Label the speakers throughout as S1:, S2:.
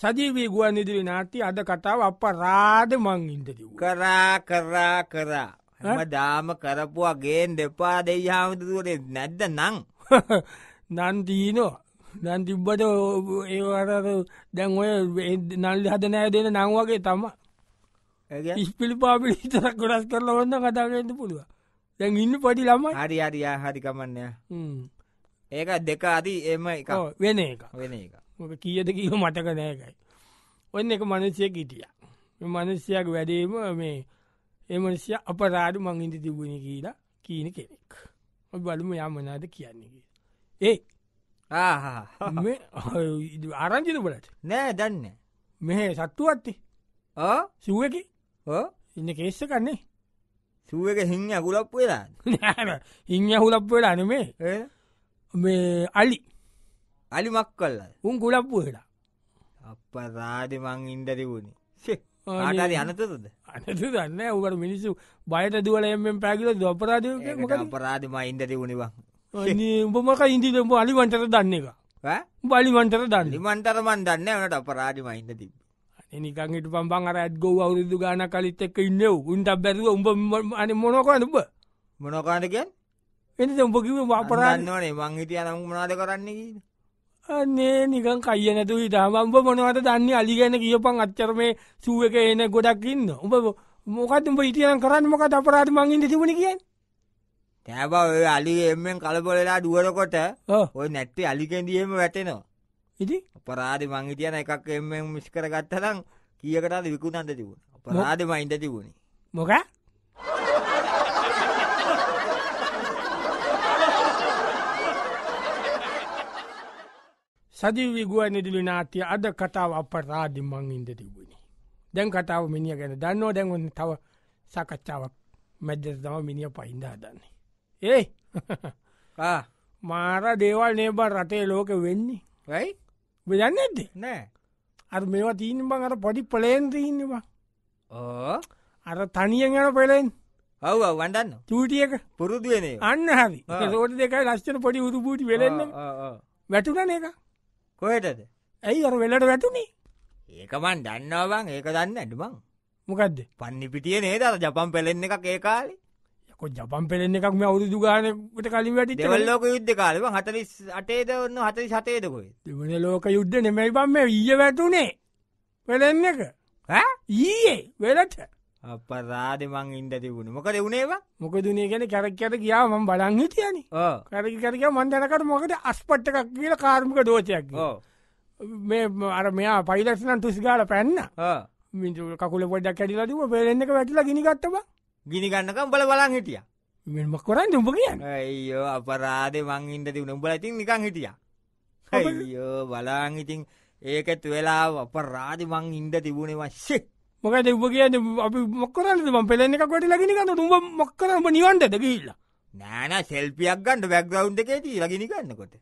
S1: සජීවී ගුවන් ඉදිරි නාට්‍ය අද කතාව අප රාධ මං ඉන්ටකිව. කරා කරා කරා. හම දාම කරපුවා ගේන් දෙපා දෙයි හාමුදුරුවරේ නැද්ද නං නන්දීනෝ දැන් තිබ්බට ඒවර දැන් ඔය නල්ලි හද නෑ දෙන නංවගේ තම ඉස්පිලි පාපි හිතරක් ගොඩස් කරලා ඔන්න කතාගන්න පුළුව දැන් ඉන්න පටි ළම හරි අරියා හරිකමන්නය ඒක දෙක අති එම එක වෙන එක වෙන එක මොක කියද කිව මතක නෑකයි ඔන්න එක මනුස්සය ගිටිය මනුස්්‍යයක් වැඩේම මේ එමනුස්්‍ය අපරාඩු මං ඉඳ තිබුණ කියලා කියන කෙනෙක් බලම යමනාද කියන්නේ කිය ඒ ආරංචිත බලට නෑ දන්න මෙහ සත්තුවත්තේ සුවකි ඉන්න කේස්ස කන්නේ සුවක හිං අකුලප් වෙලා හිං අහුලප් වෙලා අනමේ මේ අලි අලිමක් කල්ලා උන් ගොඩක්පු වෙලා අප රාජ මං ඉන්දරිවුණේ ආටරි අනතද අනතු දන්න උකට මිනිස්සු බයට දුවල එෙන් පැකිල දොපරාධ පරාධම ඉන්දරි වුණවා උඹමක ඉන්දිදඹ අලිවන්ටර දන්න එක බලිමන්ටර දන්න මන්තරමන් දන්න වනට අපරාධම ඉන්න තිබ නිකගට පම්බං අර ඇත් ගෝ අවුරුදු ගාන කලිත් එක්ක ඉන්නව උන්ට බැරුව උඹ අන මොනොකන්න උඹ මොනොකාටකන් එ උඹකිව අපරාන්නවනේ මංහිතය නම් මනාද කරන්නේ අන්නේ නිකන් කය නැතු හිතාම උඹ මොනවද දන්නේ අලි ගැන කියපන් අච්චර මේ සූ එක එන ගොඩක් ඉන්න උඹ මොකද උඹ හිටියනම් කරන්න මොකද අපරාධ මං ඉන්න තිබුණේ කියන්නේ තෑබ ඔය අලි එම්මෙන් කලබලලා දුවනකොට ඔය නැට්ටි අලිකෙන්දියෙම වැටෙනවා ඉති අපරාධ මං හිටියන එකක් එම්මෙන් මිස් කරගත්තනම් කීයකටද විකුණන්ද තිබුණ අපරාධ මයින්ද තිබුණේ මොකක් සදිවී ගුව නිදිලි නාතිය අද කතාව අප රාධිමං ඉන්ද තිබුණි. දැන් කතාව මිනිිය ගැන දන්නවා දැන්වන්න තව සකච්ඡාවක් මැද්දෙස් දම මිනිිය පහින්දා දන්නේ. ඒ මාර දේවල් නේබර් රටේ ලෝක වෙන්නේ රයි බදන්න ඇද නෑ අ මේවා තීන බං අර පොඩි පලේන්දීන්නවා අර තනියෙන් යන පෙලෙන් ඔව වඩන්න චූටියක පුරුදුවනේ අන්න හරි රෝට දෙකයි ලස්සන පොඩි උරුපුටි වෙලෙන්න වැටුන එක කොයටද ඇයි අර වෙලට වැටුණේ ඒකමන් දන්නවන් ඒක දන්න ඇඩුමං මොකක්ද පන්නිපිටිය නේද ජපන් පෙලෙන්න එකක් ඒ කාලි යක ජපන් පෙලෙන්න එකක් මේ අවුදු ගානකට කලින් වැටි දෙවල්ලෝක යුද්ධ කාලව හතලිස් අටේද ඔන්න හතලි සතේදකොයි දෙවන ලෝක යුද්ධ නෙමැයි බම් මේ ඊය වැටුනේ පෙලෙන්න එක ඊයේ වෙලට අපරාධ මං ඉන්ඩ තිබුණ මොකද වුණේවා මොක දුනේ ගැන කැරක්කට කියා ම බලං හිටියන කැරකි කරක මන්දනකට මොකද අස්පට්ටක් කියල කාර්මික දෝෂයක් මේ අර මෙයා පයිලක්ෂනන් තුස්ගාල පැන්න මින්ට කකුල පොඩක් කැඩිලතිම පෙරෙන්න්නක වැටිලා ගිනිගත්තවා ගිනිගන්නකම් බල බලං හිටිය මෙම කොරන්න උඹ කියන්න ඒයෝ අපරාධ මං ඉන්ඩ තිබුණ උඹල ඉතින් නිකං හිටිය ඇයෝ බලාං ඉතින් ඒකත් වෙලා අපරාධ මං ඉන්ඩ තිබුණේ වශ්‍යෙක් මොකද උඹ කියන්න අපි මොක්කරලද ම පෙලෙන එකක් වැට ලගෙනකන්න උඹ මොක්කර උඹ නිවන්ටද කියලා නෑන සෙල්පියක් ගන්නට බැක්ගවුන්් එකේ දී ලගෙන ගන්නකොට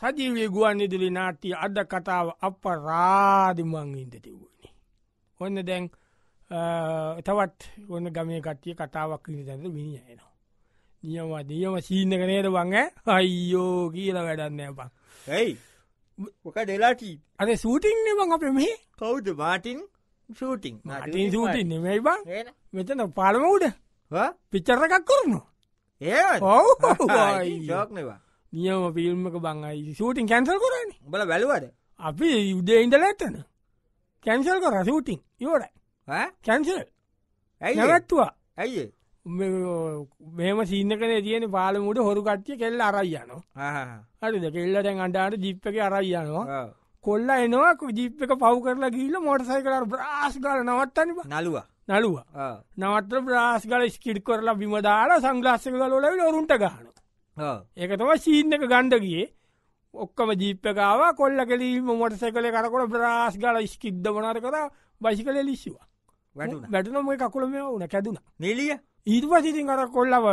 S1: සජීවී ගුවන් ඉදිලි නාට්‍ය අද කතාව අප රාධිමං ඉන්දතිවුණේ ඔන්න දැන් තවත් ඔන්න ගමය කට්ටිය කතාවක් ඉරිදැඳ විනිියයනවා නියම දියම සීනක නේද බං අයියෝ කියල වැඩන්න බං ඇයි මොක ඩෙලාටී අද සූටිං බං අප මේ කවුද මාටින් සූටිං ටින් සූටින් නෙමයි බං මෙතන පාලමකුට පිච්චරකක් කරනවා ඒ ඔව ජෝක්නවා නියම පිල්මක බංයි සූටින් කැන්සල් කරන බල වැලුවද අපි යුදේ ඉඳල ඇත්තන කැන්සල් කර සූටින් යෝට කැන්සල් ඇයි නැවැත්තුවා ඇයිඒ මෙම සිීනකන තියෙන පාලමුට හොරු කට්ටිය කෙල්ල අරයියනවා හරිද කෙල්ලටැන් අන්ටාට ජිප්පක අරයියනවා කොල්ල එනවා ජිප්පක පව් කරලා ගිල්ල මොටසයි කර බ්‍රාස් කල නවත්තන නලුව නලුව නවත්‍ර බ්‍රාස් කල ස්කිට් කරලා බිමදාලා සංග්‍රස්සක ලොලයි ඔරුන්ට ගහන ඒක තම සීන්නක ගණ්ඩ ගියේ ඔක්කම ජීප්පකාව කොල්ල කෙලීම මොටසය කළ කරකොට බ්‍රාස් ගල ස්කිද්ද මනාර කර බයිසි කළ ලිස්සිවා වැටන මේ කකුල මේ වුන කැදුන නිලිය ඊටපස ඉතින් අර කොල්ලව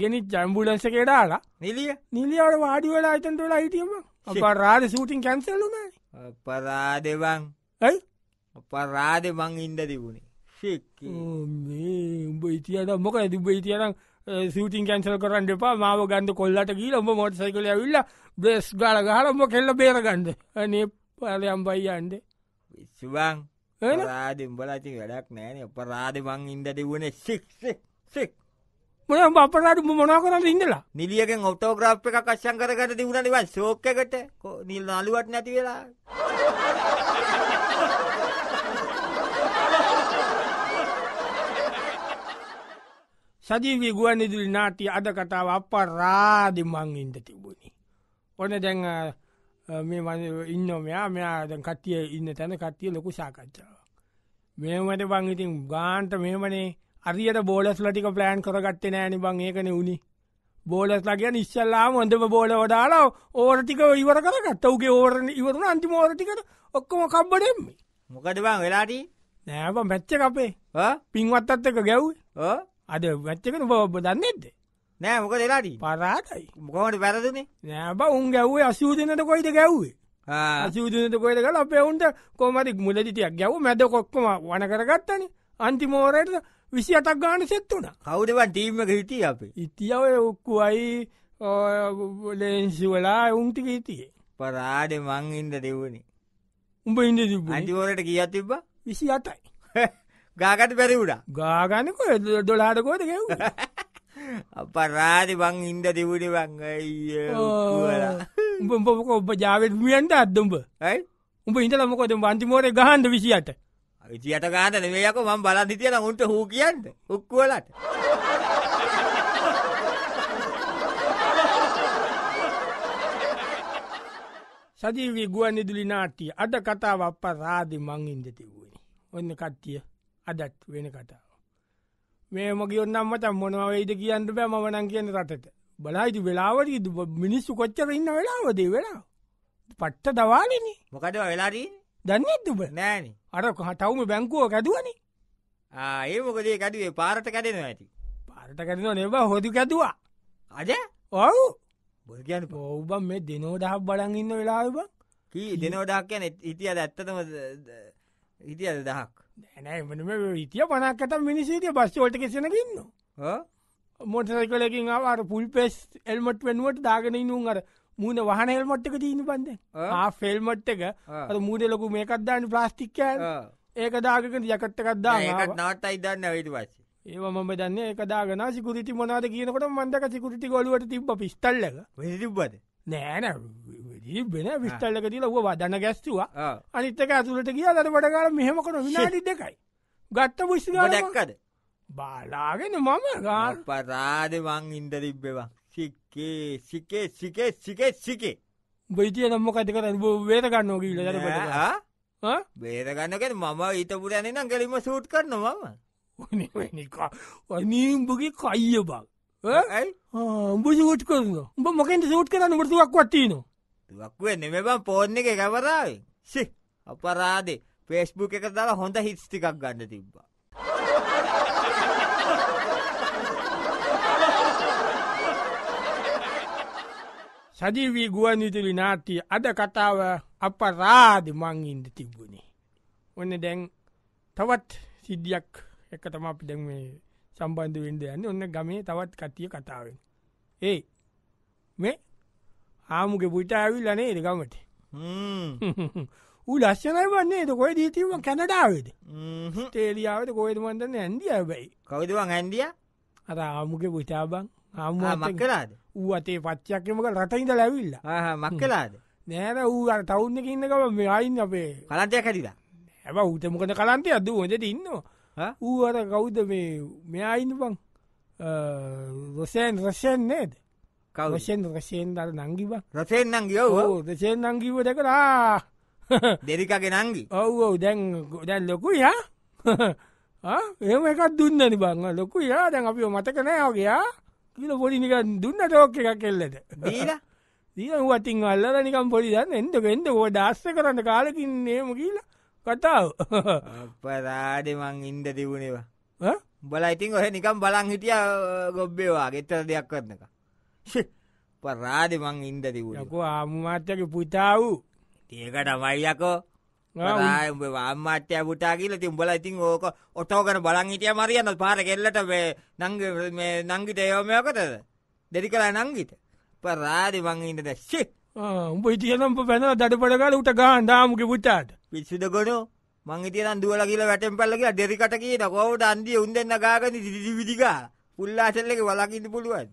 S1: ගෙනත් ජම්බුලන්ස කෙඩාලා නිලිය නිලියට වාඩිවෙලා අතන්ටලා හිටියම අපරාධ සූටින් කැන්සල්ලුම පරාදවන් ඇයි පරාද මං ඉන්ඩ තිබුණේ උඹ ඉතියට මොක ඇතිබ ඉතියනම් සූටින් කැන්සල් කරන්න එපා මාව ගන්ධ කොල්ලට කියීල ඔඹ මොට සයිකල ඇවිල්ල බ්‍රෙස් ගල ගහලම්ම කෙල්ල බේරගන්ඩ අනේ පලයම් බයියන්ඩ විස්වන් රාධම් බලති වැඩක් නෑන අපරාධ මං ඉන්ද දෙවුණ සික්සික් සික් මොන අපරාට මොනා කරන්න ඉඳලා නිලියකෙන් ඔටෝග්‍රාප් එක කශ්‍යන් කරකට තිවුණනිව ශෝකකට නිල් අලුවට නැති වෙලා සජීවී ගුවන් ඉදිරි නාටි අද කතාව අප රාධි මං ඉන්ද තිබුණි ඔන දැන් මේ ඉන්න මෙයා මෙයා දැන් කට්ටිය ඉන්න තැන කට්ටිය ලොකු සාකච්ඡාව මෙමට බං ඉතින් ගාන්ට මෙමනේ අරියට බෝලස්ල ටික ප්ලෑන් කරගත්තේ නෑනි බං ඒකන වුණි බෝලස්ලා කියන් ඉස්සල්ලා හොඳම බෝල වඩාලා ඕර ටික ඉවර කරගත්ත වගේ ඕරණ ඉවරුණ අන්ති මෝරටිකට ඔක්කොම කම්බඩෙම්මේ මොකද බං වෙලාටී නෑබ මැච්ච අපේ පින්වත්තත් එක ගැව් අද වැච්චකන බෝබ දන්නෙද නෑ මොක දෙලාට පරාටයි මොකට පැරදනේ නෑබ උන් ගැව්ේ අසූදනට කොයිද ගැව්වේ සිදුනට කොයිද කල පෙවුන්ට කොමති මුලදිටයක් ගැව මැද කොක්කම වන කරගත්තන අන්තිමෝරයට විසි අතක් ගාන සෙත්වුන කවුදවන් ටීමක හිටිය අප ඉතියාව ඔක්කු අයි ලේන්සි වලා උන්ටික හිටියේ පරාඩ මං ඉන්ද දෙවනි උඹ ඉන්ද අන්තිමෝරට කිය තිබ විසි අතයි ගාකට පැරිවුඩා ගාගනක දොලාටකෝද ගැව් අපරාධ බං ඉන්ද දෙවුණ බංගයි ඔලා උඹ ඔබ ජාවෙත් මියන්ට අත්දුම්ඹ ඇයි උඹ ඉඳල මොකොද බන්තිමෝරය ගහන්ඩ විසියට විතියට ගාත මේයක මම් බලා හිතියන උන්ට හූ කියන්න උක්කුවලට සජීවී ගුවන් ඉදිලි නාට්ටිය අද කතාව අප රාධි මං ඉන්දතිවුවනි ඔන්න කට්ටිය අදත් වෙන කතාව මේ මගේ ඔන්නම් මත මොනවයිද කියන්න බෑ මනන් කියන රටට බලායිති වෙලාවට මිනිස්සු කොච්චර ඉන්න වෙලාවදේ වෙලා පට්ට දවාලන මොකට වෙලාරී දන්නෙත් දුබ නෑන අර හටවම බැංකුව කැදුවන ඒ මොකදේ කැදුවේ පාරට කැඩෙන ඇති පාරට කැඩෙන නෙබ හොදු කැතුවා අද ඔවු බොගන් පෝබම් මේ දෙනෝ දහක් බලන් ඉන්න වෙලාබ කී දෙනෝඩක් කියන ඉතිය ඇත්තතම ඉතිය දහක් නෑ මනම ඉතිය පනක්කත මිනිසිටිය බස්්ෝල්ට කෙසෙනකින්න හ? මොටසකලකින් අවාර පුල්පෙස් එල්මට වෙනුවට දාගෙන නුම් අර මූුණ වහන එල්මට්ක තිීන පන්ද ෆෙල්මට් එක මූඩ ලොකු මේකත්දාන්න ප්ලාස්ටික්ක ඒක දාගකට යකට්ටකත්දා නාට අයිදන්න වැට පස්ස ඒ මම දන්න එකදාගෙන සිකුරටි මොනාද කියනකට මන්දක සිකුරටි ගොලුවට තිබ පිස්ටල්ලක තිබ්බද නෑන වෙන විස්ටල්ලක තිල ඔව වදන්න ගැස්තුවා අනිත්තක ඇතුලට කිය අදර වඩගල මෙහෙමකට විනාඩි දෙකයි ගත්ත පුෂ්ග දැක්කද බාලාගෙන මම ගාල් පරාදවන් ඉන්දරිබ්බවා සික්කේ සිකේ සිකේ සිකේ සිකේ බයිතිය නම්ම කති කර වේරගන්න ෝකීල දර බේරගන්නකට මම ඊතපුරන නම් කලින්ම සූට් කරන මම නීම්බගේ කයිය බක් ඇයි උඹ සූට් කරන උඹ මොකට සූට් කරන්න මටතුවක් වත්තිනවා තුවක්ුව නෙමබම් පෝර්ණ එක කවරාවෙන් සි අපරාදේ පේස්බුක් එක දාලා හොඳ හිස්ටිකක් ගන්න තිබ්බා සජීවී ගුවන්විතුලි නාට්ටිය අද කතාව අප රාධ මංඉන්ද තිබ්බුණේ. ඔන්න දැන් තවත් සිද්ධියක් එක තම අපි දැන් මේ සම්බන්ධ වෙන්ද යන්න ඔන්න ගමේ තවත් කතිය කතාවෙන්. ඒ මේ ආමුගේ පුටාවිල් ලනේ දෙකමට ඌ ලස්සනයි වන්නේ කොය දීතිව කැනඩාවද තේලියාවට කොයිද මන්දන්න ඇන්දිය බැයි කවදවා ඇන්දිය අර ආමුගේ පුටාබං ආම කරාද ඌ අතේ පච්චක්කමක රටයිද ලැවිල්ල මක්කලාද නෑර ඌ තවුන්න ඉන්නකම මේ අයින් අපේ කලන්තයක් හැටිලා හැබ උතමකද කලන්තය අද හොඳට ඉන්නවා ඌ අර කෞද්ද මේ මෙ අයින්න පං රොසයන් රශයෙන් නේද කවෂෙන් රශයෙන් දර නංගිව රසයෙන් නංගිය රසයෙන් නංගිව දෙකරා දෙරිකගේ නංගි ඔව්ෝ දැන් දැන් ලොකු යා එම එකක් දුන්නනි බං ලොකු යා දැන් අපි මතක නෑෝගයා කියල පොඩි නිකන් දුන්න ටෝක් එකක් එල්ලට දීලා දීල වටින් අල්ලර නිකම් පොඩි දන්න එන්ට එෙන්ට ෝ ඩස්ස කරන්න කාලකින් නේම කියලා කතාව පරාඩමං ඉන්ඩ තිබුණේවා බලයිඉතින් ඔහ නිකම් බලං හිටිය ගොබ්බේවා ගෙත්තර දෙයක් කරන්නක පරාඩ මං ඉන්ඩ තිබුණකු ආමුමාත්‍යක පුතා වූ ඒකට මයියකෝ අම්මට පුටා කියල ති උඹල ඉතින් ඕක ඔටෝකන බලන් හිටිය මරියන්න පාර කෙල්ලට නංග නංගිට යෝමයකතද දෙරි කලා නංගිට පරාදි වංහිට දැස්්චේ උඹ ඉතියනම් පැන දඩපට කල උට ගහන් දාමුක පුටාට පිස්සුද ගොඩෝ මංහිතියන දුවල කියල වැටෙන් පල්ල කියලා දෙරිකට කියන කෝට අන්දිය උන් දෙන්න ගාගන දිවිදිකා පුල්ලාසල්ලක වලකින්න පුළුවන්.